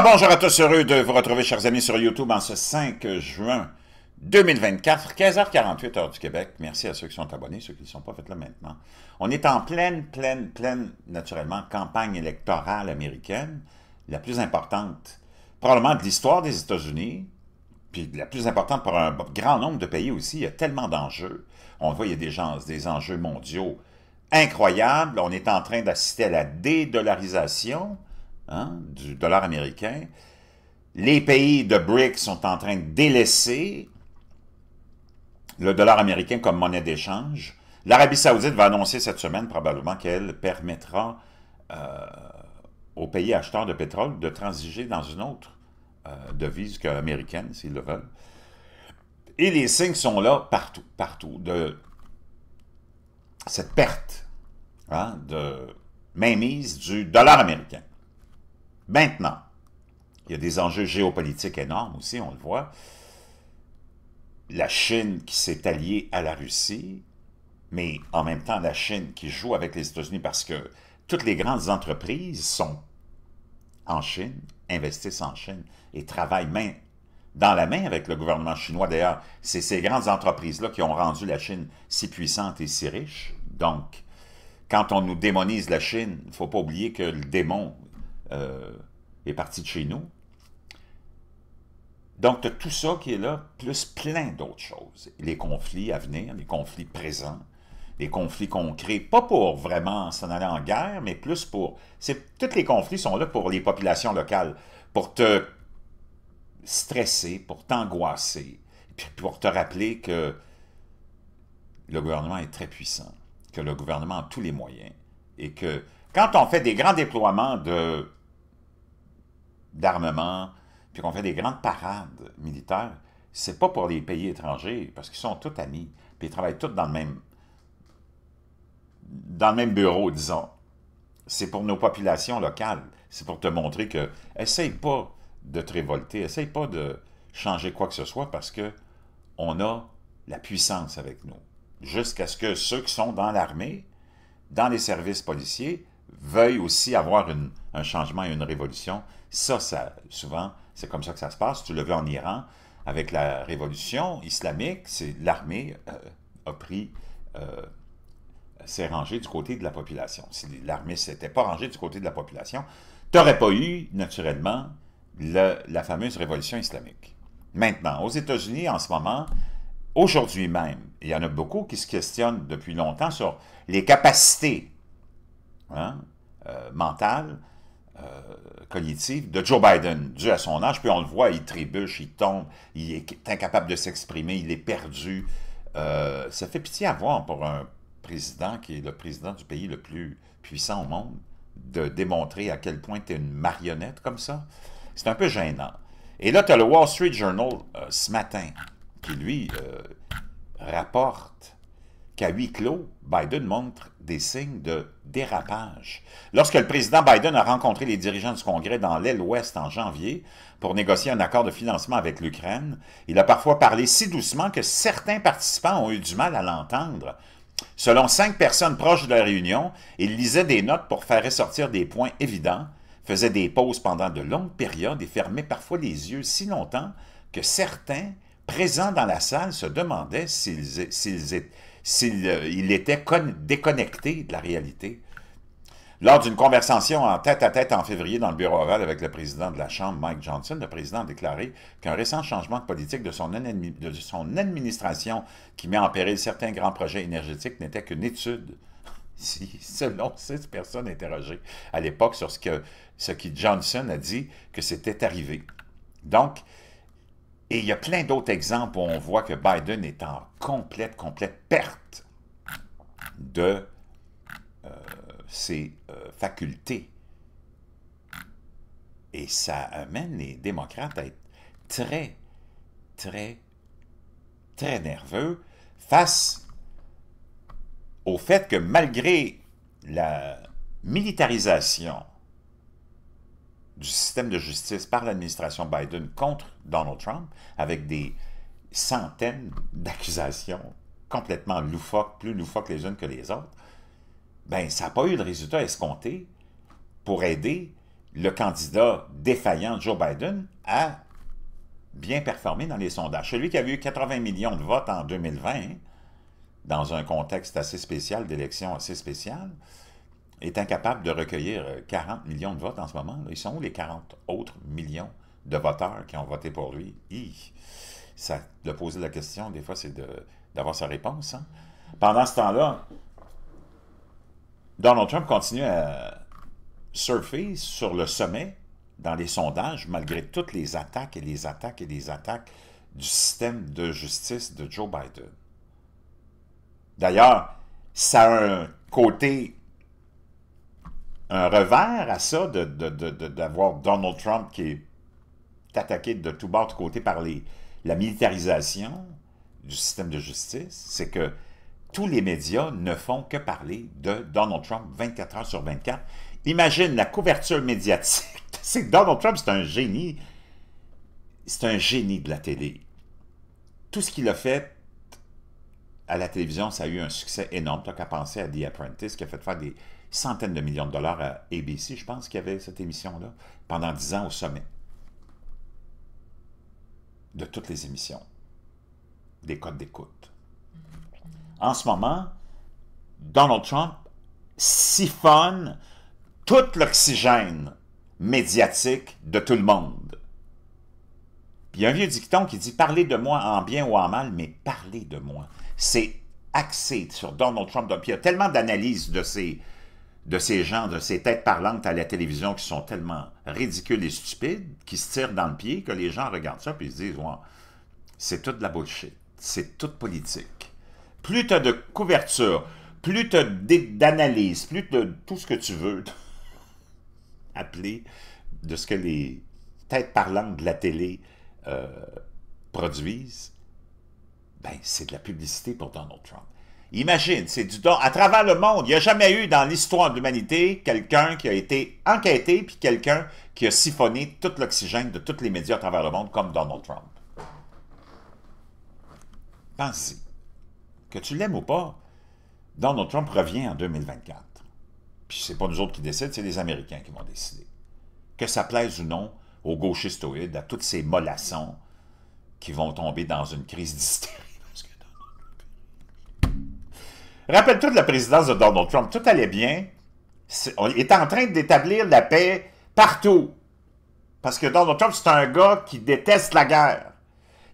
Ah, bonjour à tous, heureux de vous retrouver, chers amis, sur YouTube en ce 5 juin 2024, 15h48, heure du Québec. Merci à ceux qui sont abonnés, ceux qui ne sont pas, faites là maintenant. On est en pleine, pleine, pleine, naturellement, campagne électorale américaine, la plus importante, probablement, de l'histoire des États-Unis, puis la plus importante pour un grand nombre de pays aussi. Il y a tellement d'enjeux. On voit, il y a des, des enjeux mondiaux incroyables. On est en train d'assister à la dédollarisation Hein, du dollar américain. Les pays de BRICS sont en train de délaisser le dollar américain comme monnaie d'échange. L'Arabie saoudite va annoncer cette semaine probablement qu'elle permettra euh, aux pays acheteurs de pétrole de transiger dans une autre euh, devise qu'américaine, s'ils le veulent. Et les signes sont là partout, partout, de cette perte hein, de mainmise du dollar américain. Maintenant, il y a des enjeux géopolitiques énormes aussi, on le voit. La Chine qui s'est alliée à la Russie, mais en même temps la Chine qui joue avec les États-Unis parce que toutes les grandes entreprises sont en Chine, investissent en Chine et travaillent main dans la main avec le gouvernement chinois. D'ailleurs, c'est ces grandes entreprises-là qui ont rendu la Chine si puissante et si riche. Donc, quand on nous démonise la Chine, il ne faut pas oublier que le démon, euh, est parti de chez nous. Donc, tu as tout ça qui est là, plus plein d'autres choses. Les conflits à venir, les conflits présents, les conflits qu'on crée, pas pour vraiment s'en aller en guerre, mais plus pour... Tous les conflits sont là pour les populations locales, pour te stresser, pour t'angoisser, puis pour te rappeler que le gouvernement est très puissant, que le gouvernement a tous les moyens, et que quand on fait des grands déploiements de d'armement, puis qu'on fait des grandes parades militaires, c'est pas pour les pays étrangers, parce qu'ils sont tous amis, puis ils travaillent tous dans le même, dans le même bureau, disons. C'est pour nos populations locales. C'est pour te montrer que, essaye pas de te révolter, essaye pas de changer quoi que ce soit, parce que on a la puissance avec nous. Jusqu'à ce que ceux qui sont dans l'armée, dans les services policiers, veuille aussi avoir un changement et une révolution. Ça, souvent, c'est comme ça que ça se passe. Tu le veux en Iran, avec la révolution islamique, c'est l'armée euh, a pris, euh, s'est rangée du côté de la population. Si l'armée s'était pas rangée du côté de la population, tu n'aurais pas eu, naturellement, la fameuse révolution islamique. Maintenant, aux États-Unis, en ce moment, aujourd'hui même, il y en a beaucoup qui se questionnent depuis longtemps sur les capacités Hein, euh, mental, euh, de Joe Biden, dû à son âge. Puis on le voit, il trébuche, il tombe, il est incapable de s'exprimer, il est perdu. Euh, ça fait pitié à voir pour un président qui est le président du pays le plus puissant au monde de démontrer à quel point tu es une marionnette comme ça. C'est un peu gênant. Et là, tu as le Wall Street Journal euh, ce matin qui, lui, rapporte qu'à huis clos, Biden montre des signes de dérapage. Lorsque le président Biden a rencontré les dirigeants du Congrès dans l'aile ouest en janvier pour négocier un accord de financement avec l'Ukraine, il a parfois parlé si doucement que certains participants ont eu du mal à l'entendre. Selon cinq personnes proches de la réunion, il lisait des notes pour faire ressortir des points évidents, faisait des pauses pendant de longues périodes et fermait parfois les yeux si longtemps que certains présents dans la salle se demandaient s'ils étaient s'il euh, il était déconnecté de la réalité. Lors d'une conversation en tête-à-tête en février dans le bureau ovale avec le président de la Chambre, Mike Johnson, le président a déclaré qu'un récent changement de politique de son, administration qui met en péril certains grands projets énergétiques n'était qu'une étude si, selon six personnes interrogées à l'époque sur ce que ce qui Johnson a dit que c'était arrivé. Donc, et il y a plein d'autres exemples où on voit que Biden est en complète, complète perte de euh, ses euh, facultés. Et ça amène les démocrates à être très, très, très nerveux face au fait que malgré la militarisation du système de justice par l'administration Biden contre Donald Trump avec des centaines d'accusations complètement loufoques, plus loufoques les unes que les autres, ben ça n'a pas eu de résultat escompté pour aider le candidat défaillant Joe Biden à bien performer dans les sondages. Celui qui avait eu 80 millions de votes en 2020, hein, dans un contexte assez spécial, d'élection assez spéciale, est incapable de recueillir 40 euh, millions de votes en ce moment. Ils sont où les 40 autres millions de voteurs qui ont voté pour lui? Ça, de poser la question, des fois, c'est d'avoir sa réponse. Hein. Pendant ce temps-là, Donald Trump continue à surfer sur le sommet dans les sondages, malgré toutes les attaques et les attaques et les attaques du système de justice de Joe Biden. D'ailleurs, ça a un côté un revers à ça d'avoir Donald Trump qui est attaqué de tout bord, de côté par la militarisation du système de justice, c'est que tous les médias ne font que parler de Donald Trump 24 heures sur 24. Imagine la couverture médiatique. C'est Donald Trump, c'est un génie. C'est un génie de la télé. Tout ce qu'il a fait à la télévision, ça a eu un succès énorme. T'as qu'à penser à The Apprentice, qui a fait faire des centaines de millions de dollars à ABC, je pense qu'il y avait cette émission-là, pendant dix ans au sommet. De toutes les émissions. Des codes d'écoute. En ce moment, Donald Trump siphonne tout l'oxygène médiatique de tout le monde. il y a un vieux dicton qui dit « Parlez de moi en bien ou en mal, mais parlez de moi » c'est axé sur Donald Trump. il y a tellement d'analyses de ces, gens, de ces têtes parlantes à la télévision qui sont tellement ridicules et stupides, qui se tirent dans le pied, que les gens regardent ça et se disent c'est toute de la bullshit, c'est toute politique. Plus tu as de couverture, plus tu as d'analyse, plus tu as tout ce que tu veux appeler de ce que les têtes parlantes de la télé euh, produisent, ben, c'est de la publicité pour Donald Trump. Imagine, c'est du don. À travers le monde, il n'y a jamais eu dans l'histoire de l'humanité quelqu'un qui a été enquêté puis quelqu'un qui a siphonné tout l'oxygène de tous les médias à travers le monde comme Donald Trump. Pensez. Que tu l'aimes ou pas, Donald Trump revient en 2024. Puis c'est pas nous autres qui décident, c'est les Américains qui vont décider. Que ça plaise ou non aux gauchistoïdes, à toutes ces mollassons qui vont tomber dans une crise d'hystérie Rappelle-toi de la présidence de Donald Trump. Tout allait bien. Il on est en train d'établir la paix partout. Parce que Donald Trump, c'est un gars qui déteste la guerre.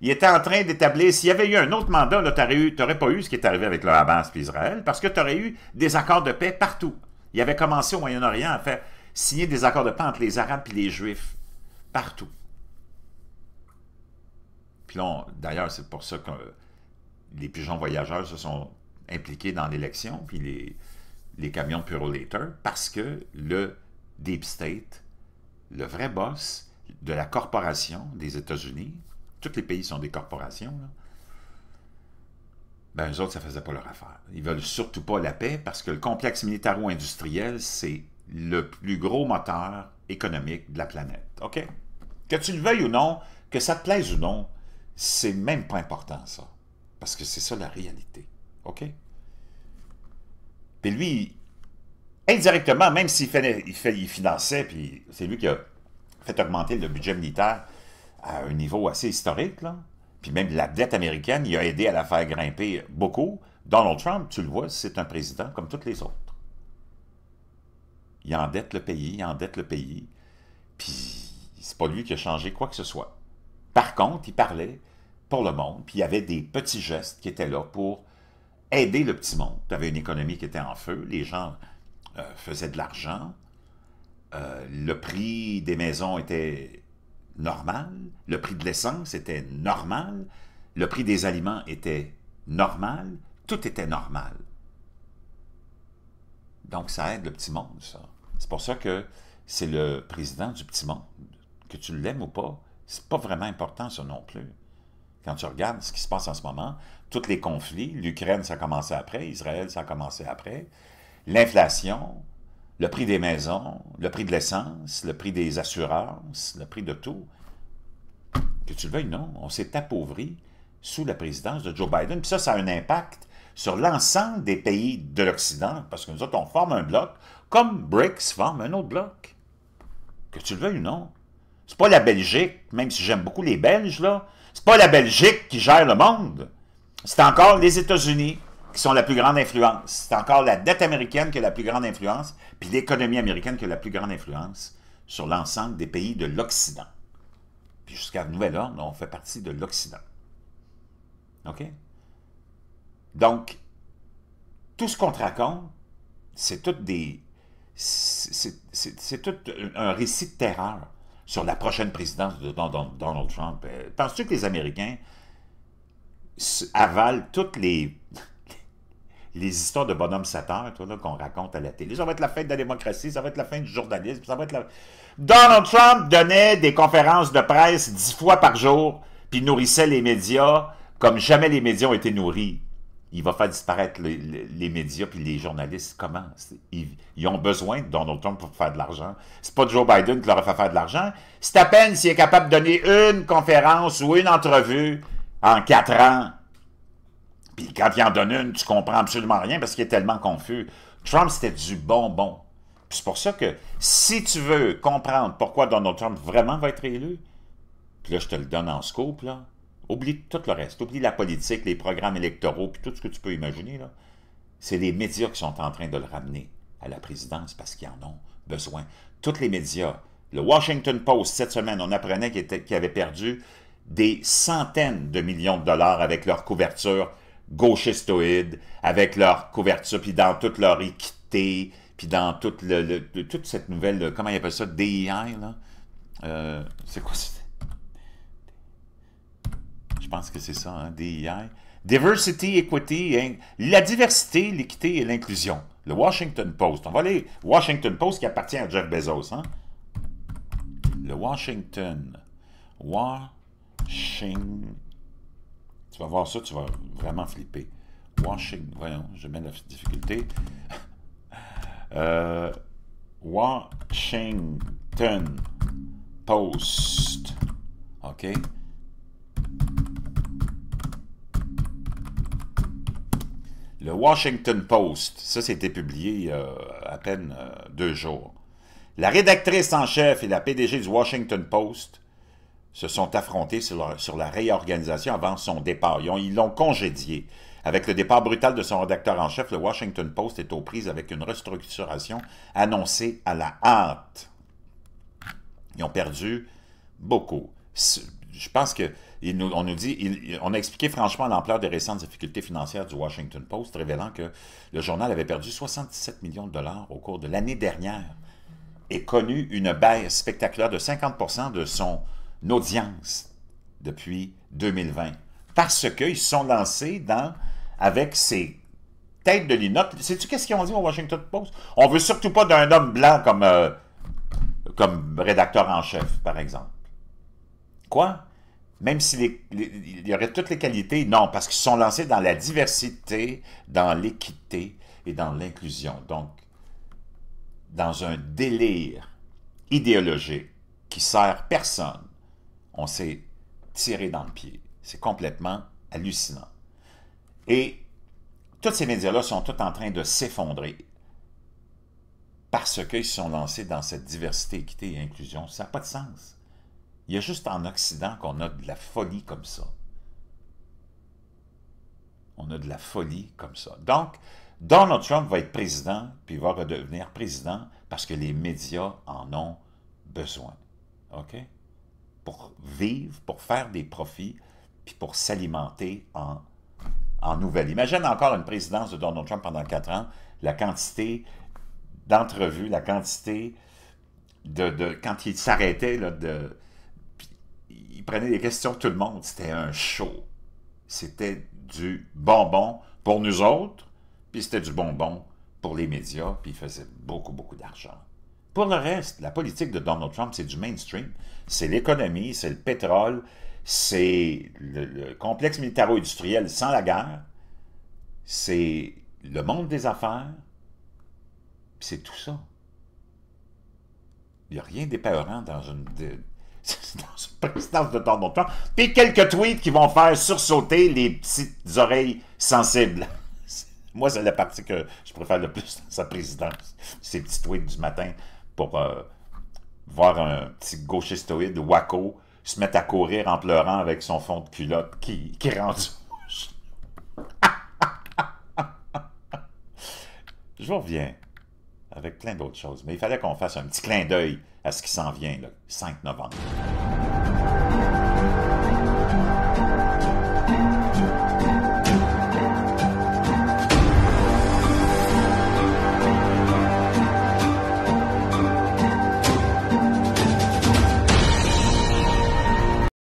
Il était en train d'établir, s'il y avait eu un autre mandat, tu n'aurais pas eu ce qui est arrivé avec le Hamas et Israël, parce que tu aurais eu des accords de paix partout. Il avait commencé au Moyen-Orient à faire signer des accords de paix entre les Arabes et les Juifs, partout. Puis là, d'ailleurs, c'est pour ça que les pigeons voyageurs se sont impliqués dans l'élection, puis les, les camions Purolator, parce que le Deep State, le vrai boss de la corporation des États-Unis, tous les pays sont des corporations, là, ben, eux autres, ça ne faisait pas leur affaire. Ils veulent surtout pas la paix parce que le complexe militaro-industriel, c'est le plus gros moteur économique de la planète. OK? Que tu le veuilles ou non, que ça te plaise ou non, c'est même pas important, ça. Parce que c'est ça la réalité. OK? Puis lui, indirectement, même s'il finançait, puis c'est lui qui a fait augmenter le budget militaire à un niveau assez historique, là. puis même la dette américaine, il a aidé à la faire grimper beaucoup. Donald Trump, tu le vois, c'est un président comme tous les autres. Il endette le pays, il endette le pays, puis c'est pas lui qui a changé quoi que ce soit. Par contre, il parlait pour le monde, puis il y avait des petits gestes qui étaient là pour aider le petit monde. Tu avais une économie qui était en feu, les gens euh, faisaient de l'argent, euh, le prix des maisons était normal, le prix de l'essence était normal, le prix des aliments était normal, tout était normal. Donc ça aide le petit monde, ça. C'est pour ça que c'est le président du petit monde. Que tu l'aimes ou pas, c'est pas vraiment important ça non plus. Quand tu regardes ce qui se passe en ce moment, tous les conflits, l'Ukraine, ça a commencé après, Israël, ça a commencé après, l'inflation, le prix des maisons, le prix de l'essence, le prix des assurances, le prix de tout. Que tu le veuilles, ou non, on s'est appauvri sous la présidence de Joe Biden. Puis ça, ça a un impact sur l'ensemble des pays de l'Occident, parce que nous autres, on forme un bloc, comme BRICS forme un autre bloc. Que tu le veuilles ou non. C'est pas la Belgique, même si j'aime beaucoup les Belges, là. C'est pas la Belgique qui gère le monde. C'est encore les États-Unis qui sont la plus grande influence. C'est encore la dette américaine qui a la plus grande influence, puis l'économie américaine qui a la plus grande influence sur l'ensemble des pays de l'Occident. Puis jusqu'à nouvel ordre, on fait partie de l'Occident. OK? Donc, tout ce qu'on te raconte, c'est tout des... C'est tout un récit de terreur sur la prochaine présidence de Donald Trump. Euh, penses-tu que les Américains avalent toutes les, les histoires de bonhomme Satan qu'on raconte à la télé? Ça va être la fin de la démocratie, ça va être la fin du journalisme, ça va être Donald Trump donnait des conférences de presse dix fois par jour, puis nourrissait les médias comme jamais les médias ont été nourris il va faire disparaître les, médias puis les journalistes. Comment? Ils, ont besoin de Donald Trump pour faire de l'argent. C'est pas Joe Biden qui leur a fait faire de l'argent. C'est à peine s'il est capable de donner une conférence ou une entrevue en quatre ans. Puis quand il en donne une, tu comprends absolument rien parce qu'il est tellement confus. Trump, c'était du bonbon. Puis c'est pour ça que si tu veux comprendre pourquoi Donald Trump vraiment va être élu, puis là, je te le donne en scope, là, Oublie tout le reste. Oublie la politique, les programmes électoraux, puis tout ce que tu peux imaginer. C'est les médias qui sont en train de le ramener à la présidence parce qu'ils en ont besoin. Tous les médias. Le Washington Post, cette semaine, on apprenait qu'ils qu avaient perdu des centaines de millions de dollars avec leur couverture gauchistoïde, avec leur couverture, puis dans toute leur équité, puis dans toute, le, toute cette nouvelle, comment ils appellent ça, DEI, là. Euh, c'est quoi ça? pense que c'est ça, hein, DEI. Diversity, Equity, hein, la diversité, l'équité et l'inclusion. Le Washington Post. On va aller. Washington Post qui appartient à Jeff Bezos. Hein? Le Washington. Washington. Tu vas voir ça, tu vas vraiment flipper. Washington. Voyons, je mets la difficulté. Euh, Washington Post. OK? Le Washington Post, ça c'était publié euh, à peine euh, deux jours. La rédactrice en chef et la PDG du Washington Post se sont affrontés sur, sur la réorganisation avant son départ. Ils l'ont congédié. Avec le départ brutal de son rédacteur en chef, le Washington Post est aux prises avec une restructuration annoncée à la hâte. Ils ont perdu beaucoup. Je pense que on nous dit, on a expliqué franchement l'ampleur des récentes difficultés financières du Washington Post, révélant que le journal avait perdu 67 millions de dollars au cours de l'année dernière et connu une baisse spectaculaire de 50 de son audience depuis 2020. Parce qu'ils se sont lancés dans, avec ces têtes de linotte. Sais-tu qu'est-ce qu'ils ont dit au Washington Post? On veut surtout pas d'un homme blanc comme, euh, comme rédacteur en chef, par exemple. Quoi? même s'il y aurait toutes les qualités, non, parce qu'ils sont lancés dans la diversité, dans l'équité et dans l'inclusion. Donc, dans un délire idéologique qui sert personne, on s'est tiré dans le pied. C'est complètement hallucinant. Et tous ces médias-là sont tous en train de s'effondrer parce qu'ils sont lancés dans cette diversité, équité et inclusion. Ça n'a pas de sens. Il y a juste en Occident qu'on a de la folie comme ça. On a de la folie comme ça. Donc, Donald Trump va être président, puis va redevenir président parce que les médias en ont besoin. OK? Pour vivre, pour faire des profits, puis pour s'alimenter en, en nouvelles. Imagine encore une présidence de Donald Trump pendant quatre ans, la quantité d'entrevues, la quantité de, de, Quand il s'arrêtait de, il prenait des questions tout le monde. C'était un show. C'était du bonbon pour nous autres, puis c'était du bonbon pour les médias, puis il faisait beaucoup, beaucoup d'argent. Pour le reste, la politique de Donald Trump, c'est du mainstream. C'est l'économie, c'est le pétrole, c'est le, complexe militaro-industriel sans la guerre, c'est le monde des affaires, c'est tout ça. Il n'y a rien d'épeurant dans une de temps en temps, puis quelques tweets qui vont faire sursauter les petites oreilles sensibles. Moi, c'est la partie que je préfère le plus dans sa présidence. Ces petits tweets du matin pour euh, voir un petit gauchistoïde waco se mettre à courir en pleurant avec son fond de culotte qui, qui rend du... Je reviens avec plein d'autres choses. Mais il fallait qu'on fasse un petit clin d'œil à ce qui s'en vient, le 5 novembre.